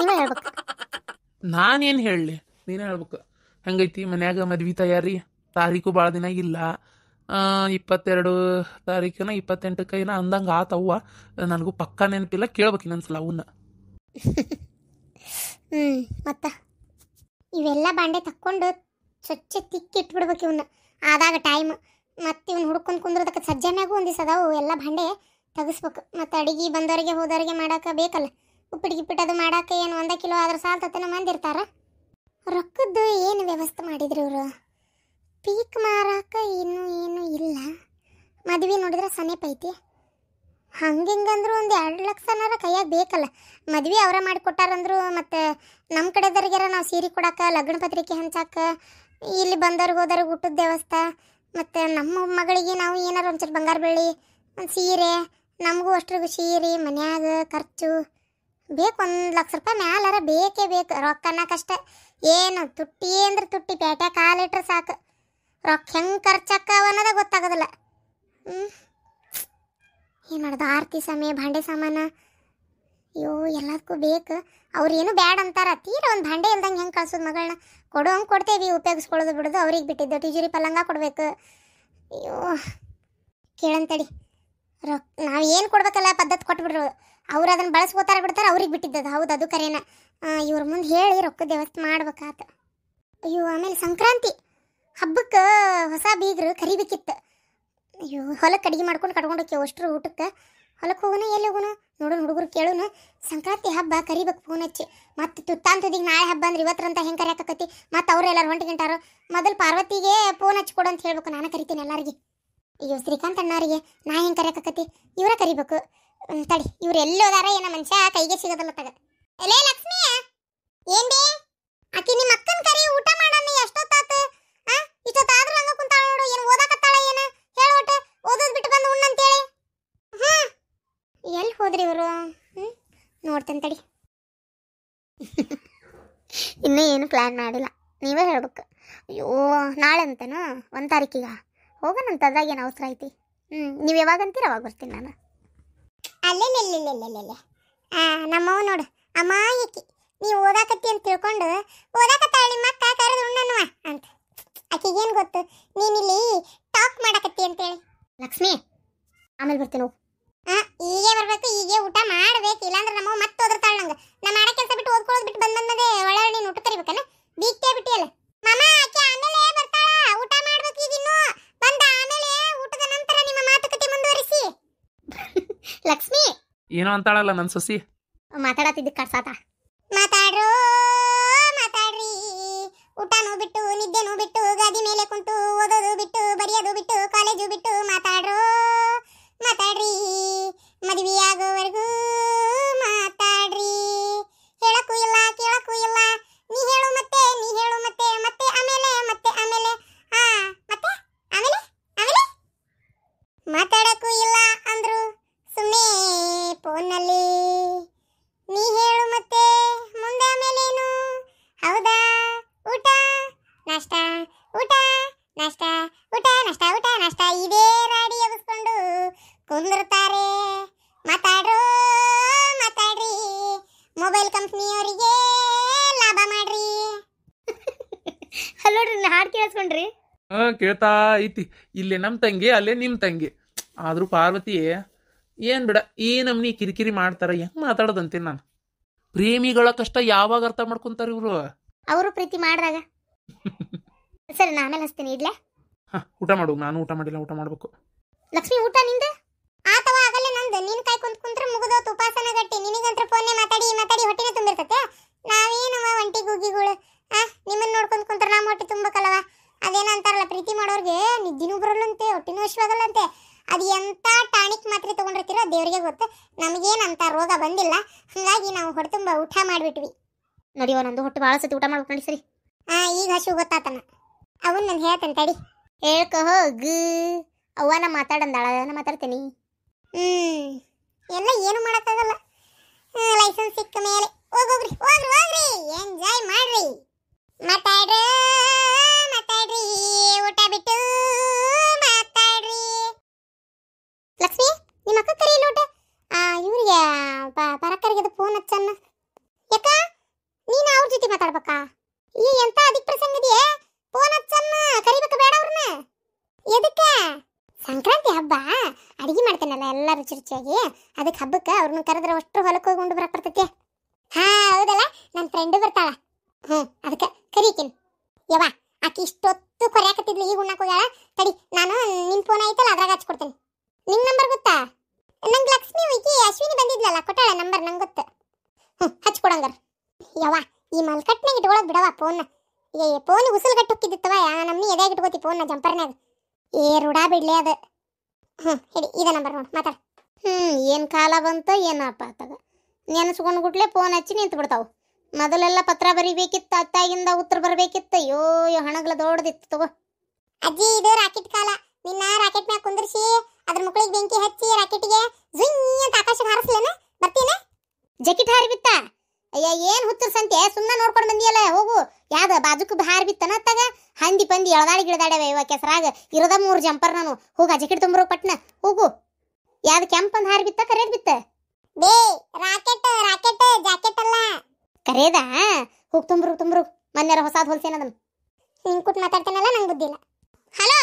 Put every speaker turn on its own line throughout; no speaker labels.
ನಾನ್ ಏನ್ ನಾನೇನು ಹೇಳಲಿ ನೀನ್ ಹೇಳ್ಬೇಕು ಹಂಗೈತಿ ಮನ್ಯಾಗ ಮದ್ವಿ ತಯಾರಿ ತಾರೀಕು ಭಾಳ ದಿನ ಇಲ್ಲ ಇಪ್ಪತ್ತೆರಡು ತಾರೀಕಿನ ಇಪ್ಪತ್ತೆಂಟಕ್ಕೈನ ಅಂದಂಗ ಆತವ್ವ ನನಗೂ ಪಕ್ಕ ನೆನಪಿಲ್ಲ ಕೇಳ್ಬೇಕು ಇನ್ನೊಂದ್ಸಲ ಅವನ್ನ ಹ್ಞೂ ಇವೆಲ್ಲ ಬಾಂಡೆ ತಕ್ಕೊಂಡು ಸ್ವಚ್ಛ ತಿಕ್ಕಿಟ್ಬಿಡ್ಬೇಕು ಇವನ್ನ ಆದಾಗ ಟೈಮ್ ಮತ್ತೆ ಇವ್ನು ಹುಡ್ಕೊಂಡು ಕುಂದ್ರದಕ್ಕೆ ಸಜ್ಜನ್ಯಾಗೂ ಒಂದಿವ್ಸ ಅದಾವು ಎಲ್ಲ ಭಾಂಡೆ ತಗಸ್ಬೇಕು ಮತ್ತು ಅಡಿಗೆ ಬಂದವರಿಗೆ ಹೋದವರಿಗೆ ಮಾಡಾಕ ಬೇಕಲ್ಲ ಉಪ್ಪಿಟ್ಟು ಗಿಪ್ಪಿಟ್ಟು ಅದು ಮಾಡೋಕೆ ಏನು ಒಂದೇ ಕಿಲೋ ಆದ್ರೆ ಮಂದಿ ಮಂದಿರ್ತಾರ ರೊಕ್ಕದ್ದು ಏನು ವ್ಯವಸ್ಥೆ ಮಾಡಿದ್ರು ಇವರು ಪೀಕ್ ಮಾರಾಕ ಇನ್ನೂ ಏನು ಇಲ್ಲ ಮದುವೆ ನೋಡಿದ್ರೆ ಸಮೀಪ ಐತಿ ಹಂಗೆ ಹಿಂಗಂದ್ರೂ ಒಂದು ಎರಡು ಲಕ್ಷನಾರ ಕೈಯಾಗ ಬೇಕಲ್ಲ ಮದ್ವೆ ಅವರ ಮಾಡಿಕೊಟ್ಟಾರಂದ್ರು ಮತ್ತು ನಮ್ಮ ಕಡೆದವ್ರಿಗಾರ ನಾವು ಸೀರೆ ಕೊಡಕ್ಕೆ ಲಗ್ನ ಪತ್ರಿಕೆ ಹಂಚಾಕ ಇಲ್ಲಿ ಬಂದವ್ರಿಗೆ ಹೋದವ್ರಿಗೆ ಊಟದ ವ್ಯವಸ್ಥೆ ಮತ್ತು ನಮ್ಮ ಮಗಳಿಗೆ ನಾವು ಏನಾರು ಒಂಚೂರು ಬಂಗಾರ ಬೆಳ್ಳಿ ಒಂದು ಸೀರೆ ನಮಗೂ ಅಷ್ಟ್ರಿಗೂ ಸೀರೆ ಮನ್ಯಾಗ ಖರ್ಚು ಬೇಕು ಒಂದು ಲಕ್ಷ ರೂಪಾಯಿ ಮ್ಯಾಲಾರ ಬೇಕೇ ಬೇಕು ರೊಕ್ಕ ಕಷ್ಟ ಏನು ತುಟ್ಟಿ ಅಂದ್ರೆ ತುಟ್ಟಿ ಪೇಟೆ ಕಾಲಿಟ್ರೆ ಸಾಕು ರೊಕ್ಕ ಹೆಂಗೆ ಖರ್ಚಾಕವ ಅನ್ನೋದ ಗೊತ್ತಾಗೋದಿಲ್ಲ ಹ್ಞೂ ಏನು ಮಾಡೋದು ಆರತಿ ಸಮಯ ಭಾಂಡೆ ಸಾಮಾನ ಅಯ್ಯೋ ಎಲ್ಲದಕ್ಕೂ ಬೇಕು ಅವ್ರು ಏನು ಬ್ಯಾಡ ಅಂತಾರ ತೀರ ಒಂದು ಭಾಂಡೆ ಇಲ್ದಂಗೆ ಹೆಂಗೆ ಕಳ್ಸೋದು ಮಗಳನ್ನ ಕೊಡೋ ಹಂಗೆ ಕೊಡ್ತೇವೆ ಉಪಯೋಗಿಸ್ಕೊಳ್ಳೋದು ಬಿಡೋದು ಅವ್ರಿಗೆ ಬಿಟ್ಟಿದ್ದು ಟಿಜುರಿ ಪಲ್ಲಂಗ ಕೊಡಬೇಕು ಅಯ್ಯೋ ಕೇಳಂತಡಿ ರೊಕ್ಕ ನಾವು ಏನು ಕೊಡ್ಬೇಕಲ್ಲ ಪದ್ಧತಿ ಕೊಟ್ಬಿಡ್ರು ಅವ್ರು ಅದನ್ನು ಬಳಸ್ಕೋತಾರ ಬಿಡ್ತಾರೆ ಅವ್ರಿಗೆ ಬಿಟ್ಟಿದ್ದದು ಹೌದು ಅದು ಕರೇನ ಇವ್ರ ಮುಂದೆ ಹೇಳಿ ರೊಕ್ಕ ವ್ಯವಸ್ಥೆ ಮಾಡ್ಬೇಕಾತ ಅಯ್ಯೋ ಆಮೇಲೆ ಸಂಕ್ರಾಂತಿ ಹಬ್ಬಕ್ಕೆ ಹೊಸ ಬೀಗರು ಕರಿಬೇಕಿತ್ತು ಅಯ್ಯೋ ಹೊಲಕ್ಕೆ ಅಡುಗೆ ಮಾಡ್ಕೊಂಡು ಕಟ್ಕೊಂಡು ಹೋಗಿ ಅಷ್ಟರು ಊಟಕ್ಕೆ ಹೊಲಕ್ಕೆ ಹೋಗೋಣ ಎಲ್ಲಿ ಹೋಗೋಣ ನೋಡೋಣ ಹುಡುಗರು ಕೇಳೋಣ ಸಂಕ್ರಾಂತಿ ಹಬ್ಬ ಕರಿಬೇಕು ಫೋನ್ ಹಚ್ಚಿ ಮತ್ತು ತುತ್ತಾಂತದಿಗೆ ನಾಳೆ ಹಬ್ಬ ಅಂದ್ರೆ ಇವತ್ತರಂತ ಹೆಂಗೆ ಕರೆಯಾಕತಿ ಮತ್ತು ಅವ್ರು ಎಲ್ಲರೂ ಹೊಂಟಿಗಿಂಟಾರು ಮೊದಲು ಪಾರ್ವತಿಗೆ ಫೋನ್ ಹಚ್ಚಿ ಕೊಡು ಅಂತ ಹೇಳ್ಬೇಕು ನಾನು ಕರಿತೀನಿ ಎಲ್ಲರಿಗೆ ಅಯ್ಯೋ ಶ್ರೀಕಾಂತ್ ಅಣ್ಣವರಿಗೆ ನಾ ಹೆಂಗೆ ಕರೆಯಕತಿ ಇವರ ಕರಿಬೇಕು ತಡಿ ಇವ್ರು ಎಲ್ಲೋದಾರ ಏನ ಮನುಷ್ಯ ಕೈಗೆ ಸಿಗೋದಲ್ಲ ತಗ ಎಲೆ ಲಕ್ಷ್ಮಿ ಏನ್ ಬೇ ಆಕಿ ನಿಮ್ಮ ಅಕ್ಕನ ಕರಿ ಊಟ ಮಾಡಣ ಎಷ್ಟೊತ್ತಾತ ಆ ಇಷ್ಟೊತ್ತಾದ್ರೂ ಹಂಗ ಕುಂತಾಳ ನೋಡು ಏನು ಓದಾಕತ್ತಾಳ ಏನ ಹೇಳ ಒಟ್ಟ ಓದೋದ್ ಬಿಟ್ಟು ಬಂದು ಉಣ್ಣ ಅಂತೇಳಿ ಹಾ ಎಲ್ಲಿ ಹೋದ್ರಿ ಇವರು ಹ್ಞೂ ನೋಡ್ತೇನೆ ತಡಿ ಇನ್ನೂ ಏನು ಪ್ಲ್ಯಾನ್ ಮಾಡಿಲ್ಲ ನೀವೇ ಹೇಳ್ಬೇಕು ಅಯ್ಯೋ ನಾಳೆ ಅಂತನೋ ಒಂದು ತಾರೀಕಿಗೆ ಹೋಗೋಣ ಅದ್ರಾಗ ಏನು ಅವಸರ ಐತಿ ಹ್ಞೂ ನೀವು ಯಾವಾಗ ಅಂತೀರ ಅವಾಗ ಬರ್ತೀನಿ ನಾನು ಅಲ್ಲೆಲ್ಲೆಲ್ಲೆಲ್ಲೆಲ್ಲೆಲ್ಲೆ ನಮ್ಮವ್ ನೋಡು ಅಮ್ಮ ಅಮಾಯಕಿ ನೀವು ಓದಾಕತ್ತಿ ಅಂತ ತಿಳ್ಕೊಂಡು ಓದಾಕತ್ತಾಳ ನಿಮ್ಮ ಅಕ್ಕ ಕರೆದು ಉಣ್ಣನುವ ಅಂತ ಆಕಿಗೇನು ಗೊತ್ತು ನೀನಿಲ್ಲಿ ಏನೋ ಅಂತಾಳಲ್ಲ ನನ್ನ ಸೊಸಿ ಮಾತಾಡತ್ತಿದ್ದ ಕಡ್ಸಾತ ಮಾತಾಡ್ರು ಮಾತಾಡ್ರಿ ಊಟನೂ ಬಿಟ್ಟು ನಿದ್ದೆನು ಬಿಟ್ಟು ಗಾದಿ ಮೇಲೆ ಕುಂತು ಓದೋದು ಬಿಟ್ಟು ಬರೆಯೋದು ಬಿಟ್ಟು ಕಾಲೇಜು ಬಿಟ್ಟು ಮಾತಾಡ್ರು ಮಾತಾಡ್ರಿ ಮದುವೆಯಾಗೋವರೆಗೂ ಹಾಡ್ ಕೇಳಿಸ್ಕೊಂಡ್ರಿ ಹಾ ಕೇಳ್ತಾ ಐತಿ ಇಲ್ಲಿ ನಮ್ ತಂಗಿ ಅಲ್ಲೇ ನಿಮ್ ತಂಗಿ ಆದ್ರೂ ಪಾರ್ವತಿ ಏನ್ ಬಿಡ ಈ ನಮ್ನಿ ಕಿರಿಕಿರಿ ಮಾಡ್ತಾರ ಹೆಂಗ್ ಮಾತಾಡೋದಂತೀನಿ ನಾನು ಪ್ರೇಮಿಗಳ ಕಷ್ಟ ಯಾವಾಗ ಅರ್ಥ ಮಾಡ್ಕೊಂತಾರ ಇವ್ರು ಅವರು ಪ್ರೀತಿ ಮಾಡ್ದಾಗ ಸರಿ ನಾ ಆಮೇಲೆ ಹಚ್ತೀನಿ ಇಡ್ಲೆ ಊಟ ಮಾಡು ನಾನು ಊಟ ಮಾಡಿಲ್ಲ ಊಟ ಮಾಡ್ಬೇಕು ಲಕ್ಷ್ಮಿ ಊಟ ನಿಂದ ಆತವ ಆಗಲ್ಲ ನಂದು ನಿನ್ ಕೈ ಕುಂತ್ ಕುಂತ್ರ ಮುಗಿದೋತು ಉಪಾಸನ ಗಟ್ಟಿ ನಿನಗಂತ್ರ ಫೋನ್ ಮಾತಾಡಿ ಮಾತಾಡಿ ಹೊಟ್ಟೆನ ತುಂಬಿರ್ತತೆ ನಾವೇನವ ಒಂಟಿ ಗುಗ್ಗಿಗಳು ಅದು ಬರಲ್ಲಂತೆ ಹೊಟ್ಟೆನೂ ಅದು ಎಂಥ ಟಾನಿಕ್ ಮಾತ್ರೆ ತೊಗೊಂಡಿರ್ತೀರೋ ದೇವರಿಗೆ ಗೊತ್ತು ನಮಗೇನಂತ ರೋಗ ಬಂದಿಲ್ಲ ಹಾಗಾಗಿ ನಾವು ಹೊಟ್ಟೆ ತುಂಬ ಊಟ ಮಾಡಿಬಿಟ್ವಿ ನೋಡಿ ನಂದು ಹೊಟ್ಟು ಭಾಳ ಸತಿ ಊಟ ಮಾಡ್ಬೇಕು ನೋಡಿ ಸರಿ ಹಾಂ ಈಗ ಹಸು ಗೊತ್ತಾತನ ಅವನು ನಾನು ಹೇಳ್ತೇನೆ ತಡಿ ಹೇಳ್ಕೊ ಹೋಗ ಅವ್ವನ ಮಾತಾಡಂದಾಳ ನಾನು ಮಾತಾಡ್ತೀನಿ ಹ್ಞೂ ಎಲ್ಲ ಏನು ಮಾಡೋಕ್ಕಾಗಲ್ಲ ಲೈಸೆನ್ಸ್ ಸಿಕ್ಕ ಮೇಲೆ ಹೋಗೋಗ್ರಿ ಹೋಗ್ರಿ ಹೋಗ್ರಿ ಎಂಜಾಯ್ ಮಾಡ್ರಿ ಮಾತಾಡ್ರಿ ಮಾತಾಡ್ರಿ ಊಟ ಬಿಟ್ಟು ಲಕ್ಷ್ಮಿ ನಿಮ್ಮ ಅಕ್ಕ ಕರಿ ನೋಟ ಇವರಿಗೆ ಬರಕ್ಕರಿಗೆ ಫೋನ್ ಹಚ್ಚನ್ನ ಯಾಕ ನೀನು ಅವ್ರ ಜೊತೆ ಮಾತಾಡ್ಬೇಕಾ ಈ ಎಂತ ಅಧಿಕ ಪ್ರಸಂಗ ಇದೆಯೇ ಫೋನ್ ಹಚ್ಚನ್ನ ಕರಿಬೇಕು ಬೇಡ ಅವ್ರನ್ನ ಎದಕ್ಕೆ ಸಂಕ್ರಾಂತಿ ಹಬ್ಬ ಅಡಿಗೆ ಮಾಡ್ತೇನಲ್ಲ ಎಲ್ಲ ರುಚಿ ರುಚಿಯಾಗಿ ಅದಕ್ಕೆ ಹಬ್ಬಕ್ಕೆ ಅವ್ರನ್ನ ಕರೆದ್ರೆ ಅಷ್ಟು ಹೊಲಕ್ಕೆ ಹೋಗಿ ಉಂಡು ಬರಕ್ಕೆ ಬರ್ತೈತೆ ಹಾ ಹೌದಲ್ಲ ನನ್ನ ಫ್ರೆಂಡು ಬರ್ತಾಳ ಹ್ಞೂ ಅದಕ್ಕೆ ಕರೀತೀನಿ ಯವ್ವ ಆಕೆ ಇಷ್ಟೊತ್ತು ಕೊರೆಯಾಕತ್ತಿದ್ಲು ಈಗ ಉಣ್ಣಕ್ಕೆ ಹೋಗ್ಯಾಳ ತಡಿ ನಾನು ನಿನ್ನ ಫೋನ್ ಐತಲ್ಲ ಅದ್ರಾಗ ಹಚ್ಕೊಡ್ತೀನಿ ನಿಂಗೆ ನಂಬರ್ ಗೊತ್ತಾ ನಂಗೆ ಲಕ್ಷ್ಮಿ ಹುಯ್ಕಿ ಅಶ್ವಿನಿ ಬಂದಿದ್ಲಲ್ಲ ಕೊಟ್ಟಾಳ ನಂಬರ್ ನಂಗೆ ಗೊತ್ತು ಹ್ಞೂ ಹಚ್ಕೊಡಂಗಾರ ಯವ್ವ ಈ ಮಲ್ಕಟ್ನಾಗ ಇಟ್ಕೊಳಕ್ ಬಿಡವ ಫೋನ್ನ ಏ ಫೋನ್ ಉಸಲ್ ಗಟ್ಟು ಹುಕ್ಕಿದ್ದಿತ್ತವ ಆ ನಮ್ಮನಿ ಎದಾಗ ಇಟ್ಕೋತಿ ಫೋನ್ನ ಜಂಪರ್ನ್ಯಾಗ ಏ ರೂಢ ಬಿಡ್ಲಿ ಅದು ಹ್ಞೂ ಹೇಳಿ ಇದ ನಂಬರ್ ನೋಡು ಮಾತಾಡ ಹ್ಞೂ ಏನು ಕಾಲ ಬಂತು ಏನಪ್ಪ ಆತದ ನೆನೆಸ್ಕೊಂಡು ಗುಟ್ಲೆ ಫೋನ್ ಹಚ್ಚಿ ನಿಂತು ಬಿಡ್ತಾವೆ ಮೊದಲೆಲ್ಲ ಪತ್ರ ಬರಿಬೇಕಿತ್ತು ಅತ್ತಾಗಿಂದ ಉತ್ತರ ಬರಬೇಕಿತ್ತು ಅಯ್ಯೋ ಹಣಗಳ ದೊಡ್ಡದಿತ್ತು ತಗೋ ಅಜ್ಜಿ ಇದು ರಾಕೆಟ್ ಕಾಲ ನಿನ್ನ ರಾಕೆಟ್ ಮ್ಯಾಗ ಕುಂದ್ರಿಸಿ ಅದ್ರ ಮಕ್ಕಳಿಗೆ ಬೆಂಕಿ ಹಚ್ಚಿ ರಾಕೆಟ್ಗೆ ಜುಂಗಿ ಅಂತ ಆಕಾಶಕ್ಕೆ ಹಾರಿಸ್ಲೇನ ಬರ್ತೀನ ಜಕಿಟ್ ಹಾರಿ ಬಿತ್ತ ಅಯ್ಯ ಏನ್ ಹುತ್ತರ್ ಸಂತೆ ಸುಮ್ಮನೆ ನೋಡ್ಕೊಂಡು ಬಂದಿಯಲ್ಲ ಹೋಗು ಯಾವ್ದು ಬಾಜುಕ ಹಾರಿ ಬಿತ್ತನ ತಗ ಹಂದಿ ಪಂದಿ ಎಳದಾಡಿ ಗಿಡದಾಡ್ಯವ ಇವ ಕೆಸರಾಗ ಇರದ ಮೂರು ಜಂಪರ್ ನಾನು ಹೋಗ ಜಕಿಟ್ ತುಂಬ್ರೋ ಪಟ್ನ ಹೋಗು ಕೆಂಪ್ ಕೆಂಪಂದು ಹಾರಿ ಬಿತ್ತ ಕರೆದ್ ಬಿತ್ತ ಬೇ ರಾಕೆಟ್ ರಾಕೆಟ್ ಜಾಕೆಟ್ ಅಲ್ಲ ಕರೆದಾ ಹೋಗ್ ತುಂಬ್ರು ತುಂಬ್ರು ಮೊನ್ನೆರ ಹೊಸಾದ್ ಹೊಲ್ಸೇನದನ್ ನಿಂಗ್ ಕುಟ್ ಮಾತಾಡ್ತೇನಲ್ಲ ನಂಗೆ ಬುದ್ಧಿಲ್ಲ ಹಲೋ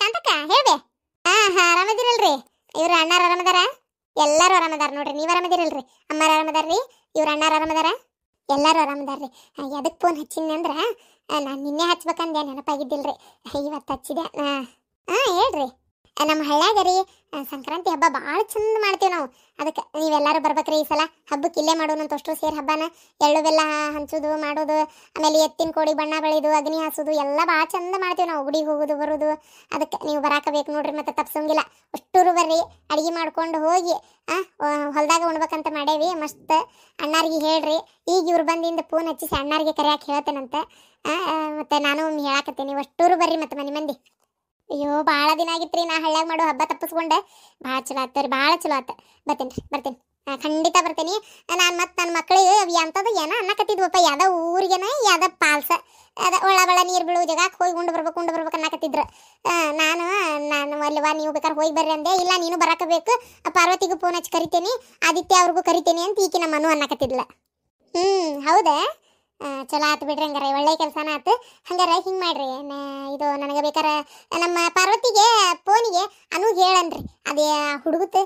ಶಾಂತಕ ಹೇಳ್ದೆ ಹಾ ಹಾ ಆರಾಮದಿರಲ್ರಿ ಇವ್ರ ಅಣ್ಣಾರ ಆರಾಮದಾರ ಎಲ್ಲರೂ ಆರಾಮದಾರ ನೋಡ್ರಿ ನೀವು ಆರಾಮದಿರಲ್ರಿ ಅಮ್ಮಾರ ಆರಾಮದಾರ್ರಿ ಇವ್ರ ಅಣ್ಣಾರ ಆರಾಮದಾರ ಎಲ್ಲರೂ ಆರಾಮದಾರ್ರಿ ಎದಕ್ಕೆ ಫೋನ್ ಹಚ್ಚಿನಿ ಅಂದ್ರೆ ನಾನು ನಿನ್ನೆ ಹಚ್ಬೇಕಂದೆ ನೆನಪಾಗಿದ್ದಿಲ್ರಿ ಇವತ್ತು ಹಚ್ಚಿದೆ ಹಾಂ ಹೇಳ್ರಿ ನಮ್ಮ ಹಳ್ಳ್ಯಾಗ ರೀ ಸಂಕ್ರಾಂತಿ ಹಬ್ಬ ಭಾಳ ಚಂದ ಮಾಡ್ತೀವಿ ನಾವು ಅದಕ್ಕೆ ನೀವೆಲ್ಲರೂ ಬರ್ಬೇಕ್ರಿ ಈ ಸಲ ಹಬ್ಬಕ್ಕೆ ಇಲ್ಲೇ ಮಾಡೋಣ ಅಂತ ಅಷ್ಟು ಸೇರಿ ಹಬ್ಬನ ಎಳ್ಳು ಬೆಲ್ಲ ಹಂಚೋದು ಮಾಡೋದು ಆಮೇಲೆ ಎತ್ತಿನ ಕೋಡಿ ಬಣ್ಣ ಬೆಳೆಯೋದು ಅಗ್ನಿ ಹಾಸೋದು ಎಲ್ಲ ಭಾಳ ಚಂದ ಮಾಡ್ತೀವಿ ನಾವು ಗುಡಿಗೆ ಹೋಗೋದು ಬರೋದು ಅದಕ್ಕೆ ನೀವು ಬರಾಕಬೇಕು ನೋಡ್ರಿ ಮತ್ತೆ ತಪ್ಸಂಗಿಲ್ಲ ಅಷ್ಟೂರು ಬರ್ರಿ ಅಡುಗೆ ಮಾಡ್ಕೊಂಡು ಹೋಗಿ ಹೊಲದಾಗ ಉಣ್ಬೇಕಂತ ಮಾಡೇವಿ ಮಸ್ತ್ ಅಣ್ಣಾರಿಗೆ ಹೇಳ್ರಿ ಈಗ ಇವ್ರು ಬಂದಿಂದ ಫೋನ್ ಹಚ್ಚಿಸಿ ಅಣ್ಣಾರಿಗೆ ಹೇಳ್ತೇನೆ ಹೇಳ್ತೇನಂತೆ ಮತ್ತೆ ನಾನು ಒಮ್ಮೆ ಹೇಳಾಕತ್ತೀನಿ ಅಷ್ಟೂರು ಬರ್ರಿ ಮತ್ತೆ ಮನೆ ಮಂದಿ ಅಯ್ಯೋ ಭಾಳ ದಿನ ಆಗಿತ್ರಿ ನಾ ಹಳ್ಳ್ಯಾಗ ಮಾಡೋ ಹಬ್ಬ ತಪ್ಪಿಸ್ಕೊಂಡೆ ಭಾಳ ಚಲೋ ಆತ ರೀ ಭಾಳ ಚಲೋ ಆತ ಬರ್ತೇನೆ ರೀ ಬರ್ತೇನೆ ಖಂಡಿತ ಬರ್ತೀನಿ ನಾನು ಮತ್ತೆ ನನ್ನ ಮಕ್ಕಳಿಗೆ ಅವು ಏನೋ ಅನ್ನಕತ್ತಿದ್ವಪ್ಪ ಯಾವ್ದೋ ಊರಿಗೆನ ಯಾವ್ದೋ ಪಾಲ್ಸ ಅದ ಒಳ ಒಳ ನೀರು ಬೀಳುವ ಜಾಗಕ್ಕೆ ಹೋಗಿ ಉಂಡು ಬರ್ಬೇಕು ಉಂಡು ಬರ್ಬೇಕು ಅನ್ನಕತ್ತಿದ್ರು ನಾನು ನಾನು ಅಲ್ವಾ ನೀವು ಬೇಕಾದ್ರೆ ಹೋಗಿ ಬರ್ರಿ ಅಂದೆ ಇಲ್ಲ ನೀನು ಬರಕಬೇಕು ಪಾರ್ವತಿಗೂ ಫೋನ್ ಹಚ್ಚಿ ಕರಿತೇನೆ ಆದಿತ್ಯ ಅವ್ರಿಗೂ ಕರಿತೇನೆ ಅಂತ ಈಕೆ ನಮ್ಮನು ಮನು ಅನ್ನಕತ್ತಿದ್ಲ ಹ್ಞೂ ಹೌದಾ ಚಲೋ ಆತು ಬಿಡ್ರಿ ಹಂಗಾರೆ ಒಳ್ಳೆ ಕೆಲಸನ ಆತು ಹಂಗಾರೆ ಹಿಂಗೆ ಮಾಡ್ರಿ ಇದು ನನಗೆ ಬೇಕಾರೆ ನಮ್ಮ ಪಾರ್ವತಿಗೆ ಫೋನಿಗೆ ಅನು ಹೇಳನ್ರಿ ಅದೇ ಹುಡುಗತ್ತೆ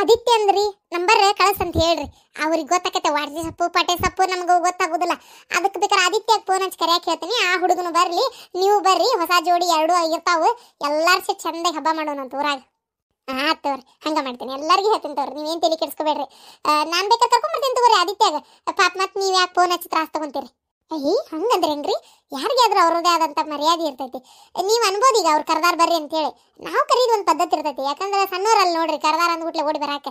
ಆದಿತ್ಯ ಅಂದ್ರಿ ನಂಬರ್ ಕಳಸಂತ ಹೇಳ್ರಿ ಅವ್ರಿಗೆ ಗೊತ್ತಾಕತ್ತೆ ವಾಟ್ಸಿ ಸೊಪ್ಪು ಪಟೆ ಸೊಪ್ಪು ನಮಗೂ ಗೊತ್ತಾಗೋದಿಲ್ಲ ಅದಕ್ಕೆ ಬೇಕಾದ್ರೆ ಆದಿತ್ಯ ಫೋನ್ ಹಚ್ಚಿ ಕರೆಯಕ್ಕೆ ಹೇಳ್ತೀನಿ ಆ ಹುಡುಗನು ಬರಲಿ ನೀವು ಬರ್ರಿ ಹೊಸ ಜೋಡಿ ಎರಡೂ ಇರ್ತಾವೆ ಎಲ್ಲಾರು ಚಂದಾಗಿ ಹಬ್ಬ ಮಾಡೋಣ ಊರಾಗ ಹಾಂ ತೋರಿ ಹಂಗೆ ಮಾಡ್ತೇನೆ ಎಲ್ಲರಿಗೂ ಹೇಳ್ತೀನಿ ತೋರಿ ನೀವೇನು ತಲೆ ಕೆಡಿಸ್ಕೊಬೇಡ್ರಿ ನಾನು ಬೇಕಾದ್ರೆ ಕರ್ಕೊಂಬರ್ತೀನಿ ತಗೋರಿ ಆದಿತ್ಯಾಗ ಪಾಪ ಮತ್ತೆ ನೀವು ಯಾಕೆ ಫೋನ್ ಹಚ್ಚಿ ತ್ರಾಸ ತಗೊಂತೀರಿ ಅಯ್ಯ ಹಂಗಂದ್ರೆ ಹೆಂಗ್ರಿ ಯಾರಿಗಾದ್ರೂ ಅವ್ರದೇ ಆದಂತ ಮರ್ಯಾದೆ ಇರ್ತೈತಿ ನೀವು ಅನ್ಬೋದು ಈಗ ಅವ್ರು ಕರ್ದಾರ್ ಬರ್ರಿ ಅಂತೇಳಿ ನಾವು ಕರೀದು ಒಂದು ಪದ್ಧತಿ ಇರ್ತೈತಿ ಯಾಕಂದ್ರೆ ಸಣ್ಣವರಲ್ಲಿ ನೋಡ್ರಿ ಕರ್ದಾರ ಅಂದ್ಬಿಟ್ಲೆ ಓಡಿ ಬರಾಕೆ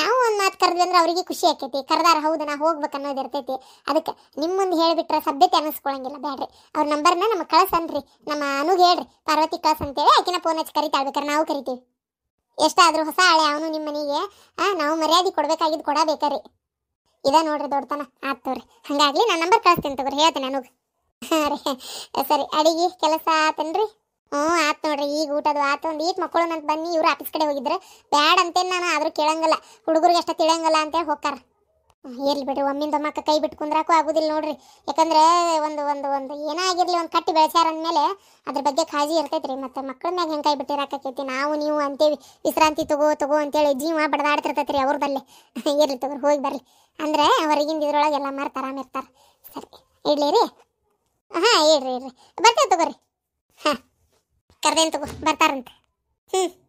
ನಾವು ಒಂದು ಮಾತು ಕರೆದ್ವಿ ಅಂದ್ರೆ ಅವ್ರಿಗೆ ಖುಷಿ ಆಕೈತಿ ಕರ್ದಾರ ಹೌದು ನಾ ಹೋಗ್ಬೇಕು ಅನ್ನೋದು ಇರ್ತೈತಿ ಅದಕ್ಕೆ ನಿಮ್ಮ ಮುಂದೆ ಹೇಳಿಬಿಟ್ರೆ ಸಭ್ಯತೆ ಅನ್ನಿಸ್ಕೊಳ್ಳಂಗಿಲ್ಲ ಬೇಡ್ರಿ ಅವ್ರ ನಂಬರ್ನ ನಮಗೆ ಕಳ್ಸನ್ರಿ ನಮ್ಮ ಅನುಗೆ ಹೇಳ್ರಿ ಪಾರ್ವತಿ ಹೇಳಿ ಆಕಿನ ಫೋನ್ ಹಚ್ಚಿ ಕರಿತಾ ಕರಿತಾಳ್ಬೇಕಾರೆ ನಾವು ಕರಿತೀವಿ ಎಷ್ಟಾದ್ರೂ ಹೊಸ ಹಳೆ ಅವನು ನಿಮ್ಮ ಮನೆಗೆ ನಾವು ಮರ್ಯಾದೆ ಕೊಡ್ಬೇಕಾಗಿದ್ದು ಕೊಡಬೇಕ್ರಿ ಇದ ನೋಡ್ರಿ ಆತ್ ತಗೋರಿ ಹಂಗಾಗ್ಲಿ ನನ್ನ ನಂಬರ್ ಕಳಿಸ್ತೀನಿ ತಗೋರಿ ಹೇಳ್ತೀನಿ ನನಗೆ ಸರಿ ಅಡಿಗೆ ಕೆಲಸ ಆತನ್ರಿ ಹ್ಞೂ ಆತು ನೋಡ್ರಿ ಈಗ ಊಟದು ಆತು ಒಂದು ಈಟ್ ಮಕ್ಕಳು ನಂತ ಬನ್ನಿ ಇವ್ರು ಆಫೀಸ್ ಕಡೆ ಹೋಗಿದ್ರೆ ಬ್ಯಾಡ್ ಅಂತೇನು ನಾನು ಆದ್ರೂ ಕೇಳಂಗಲ್ಲ ಹುಡುಗರಿಗೆ ಅಷ್ಟ ತಿಳಿಯಂಗಲ್ಲ ಅಂತೇಳಿ ಹೋಗ್ತಾರೆ ಇರ್ಲಿ ಬಿಡ್ರಿ ಒಮ್ಮಿಂದ ಮಕ್ಕ ಕೈ ಬಿಟ್ಟು ಕುಂದ್ರಾಕು ಆಗುದಿಲ್ಲ ನೋಡ್ರಿ ಯಾಕಂದ್ರೆ ಒಂದು ಒಂದು ಒಂದು ಏನಾಗಿರ್ಲಿ ಒಂದು ಕಟ್ಟಿ ಬೆಳೆಸ್ಯಾರ ಅಂದಮೇಲೆ ಅದ್ರ ಬಗ್ಗೆ ಕಾಳಜಿ ಇರ್ತೈತ್ರಿ ಮತ್ತೆ ಮಕ್ಕಳ ಮ್ಯಾಗ ಹೆಂಗೆ ಕೈ ಬಿಟ್ಟಿರಾಕೈತಿ ನಾವು ನೀವು ಅಂತೇವಿ ವಿಶ್ರಾಂತಿ ತಗೋ ತಗೋ ಅಂತೇಳಿ ಜೀವ ಬಡದಾಡ್ತಿರ್ತೈತ್ರಿ ಬಲ್ಲಿ ಇರ್ಲಿ ತಗೋರಿ ಹೋಗಿ ಬರ್ರಿ ಅಂದ್ರೆ ಹೊರಗಿಂದ ಇದ್ರೊಳಗೆ ಎಲ್ಲ ಮಾರ್ತ ಆರಾಮ ಇರ್ತಾರೆ ಸರಿ ಇಡ್ಲಿ ರೀ ಹಾಂ ಇಡ್ರಿ ಇಡ್ರಿ ಬರ್ತೇವೆ ತಗೋರಿ ಹಾಂ ಕರ್ದೇನ್ ತಗೋ ಬರ್ತಾರಂತೆ ಹ್ಞೂ